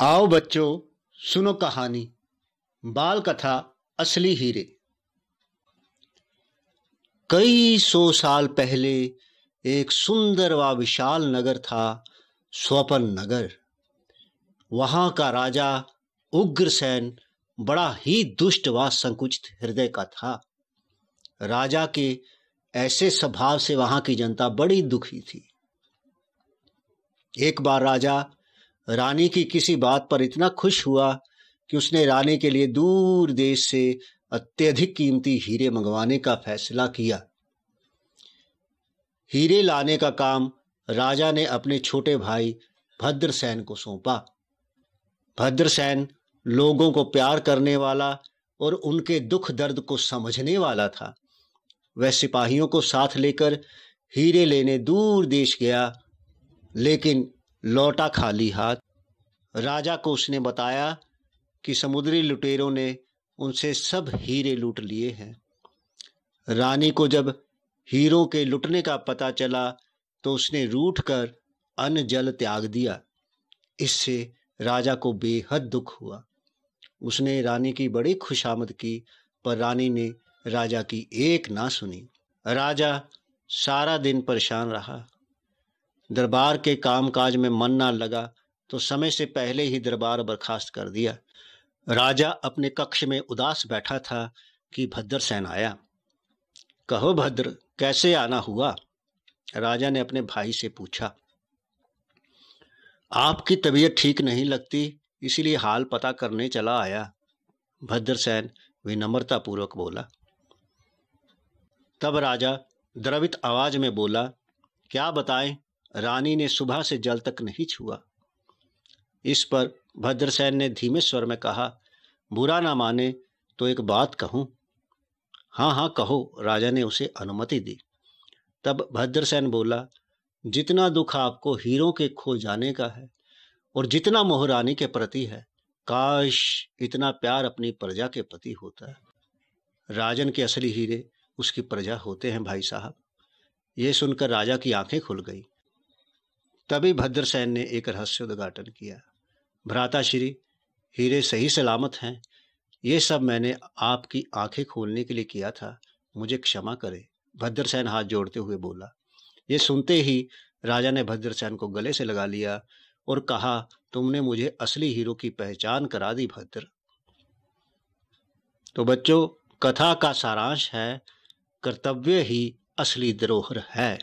आओ बच्चों सुनो कहानी बाल कथा असली हीरे कई सौ साल पहले एक सुंदर व विशाल नगर था स्वपन नगर वहां का राजा उग्रसेन बड़ा ही दुष्ट व संकुचित हृदय का था राजा के ऐसे स्वभाव से वहां की जनता बड़ी दुखी थी एक बार राजा रानी की किसी बात पर इतना खुश हुआ कि उसने रानी के लिए दूर देश से अत्यधिक कीमती हीरे मंगवाने का फैसला किया हीरे लाने का काम राजा ने अपने छोटे भाई भद्रसेन को सौंपा भद्रसेन लोगों को प्यार करने वाला और उनके दुख दर्द को समझने वाला था वह सिपाहियों को साथ लेकर हीरे लेने दूर देश गया लेकिन लौटा खाली हाथ राजा को उसने बताया कि समुद्री लुटेरों ने उनसे सब हीरे लूट लिए हैं रानी को जब हीरों के लुटने का पता चला तो उसने रूठ कर अन्न जल त्याग दिया इससे राजा को बेहद दुख हुआ उसने रानी की बड़ी खुशामद की पर रानी ने राजा की एक ना सुनी राजा सारा दिन परेशान रहा दरबार के कामकाज में मन ना लगा तो समय से पहले ही दरबार बर्खास्त कर दिया राजा अपने कक्ष में उदास बैठा था कि भद्र सेन आया कहो भद्र कैसे आना हुआ राजा ने अपने भाई से पूछा आपकी तबीयत ठीक नहीं लगती इसीलिए हाल पता करने चला आया भद्रसेन विनम्रतापूर्वक बोला तब राजा द्रवित आवाज में बोला क्या बताएं रानी ने सुबह से जल तक नहीं छुआ इस पर भद्रसेन ने धीमे स्वर में कहा बुरा ना माने तो एक बात कहूं हाँ हाँ कहो राजा ने उसे अनुमति दी तब भद्रसेन बोला जितना दुख आपको हीरो के खो जाने का है और जितना मोहरानी के प्रति है काश इतना प्यार अपनी प्रजा के प्रति होता है राजन के असली हीरे उसकी प्रजा होते हैं भाई साहब यह सुनकर राजा की आंखें खुल गई तभी भद्रसेन ने एक रहस्य उद्घाटन किया भ्राता श्री हीरे सही सलामत हैं ये सब मैंने आपकी आंखें खोलने के लिए किया था मुझे क्षमा करे भद्रसेन हाथ जोड़ते हुए बोला ये सुनते ही राजा ने भद्रसेन को गले से लगा लिया और कहा तुमने मुझे असली हीरो की पहचान करा दी भद्र तो बच्चों कथा का सारांश है कर्तव्य ही असली धरोहर है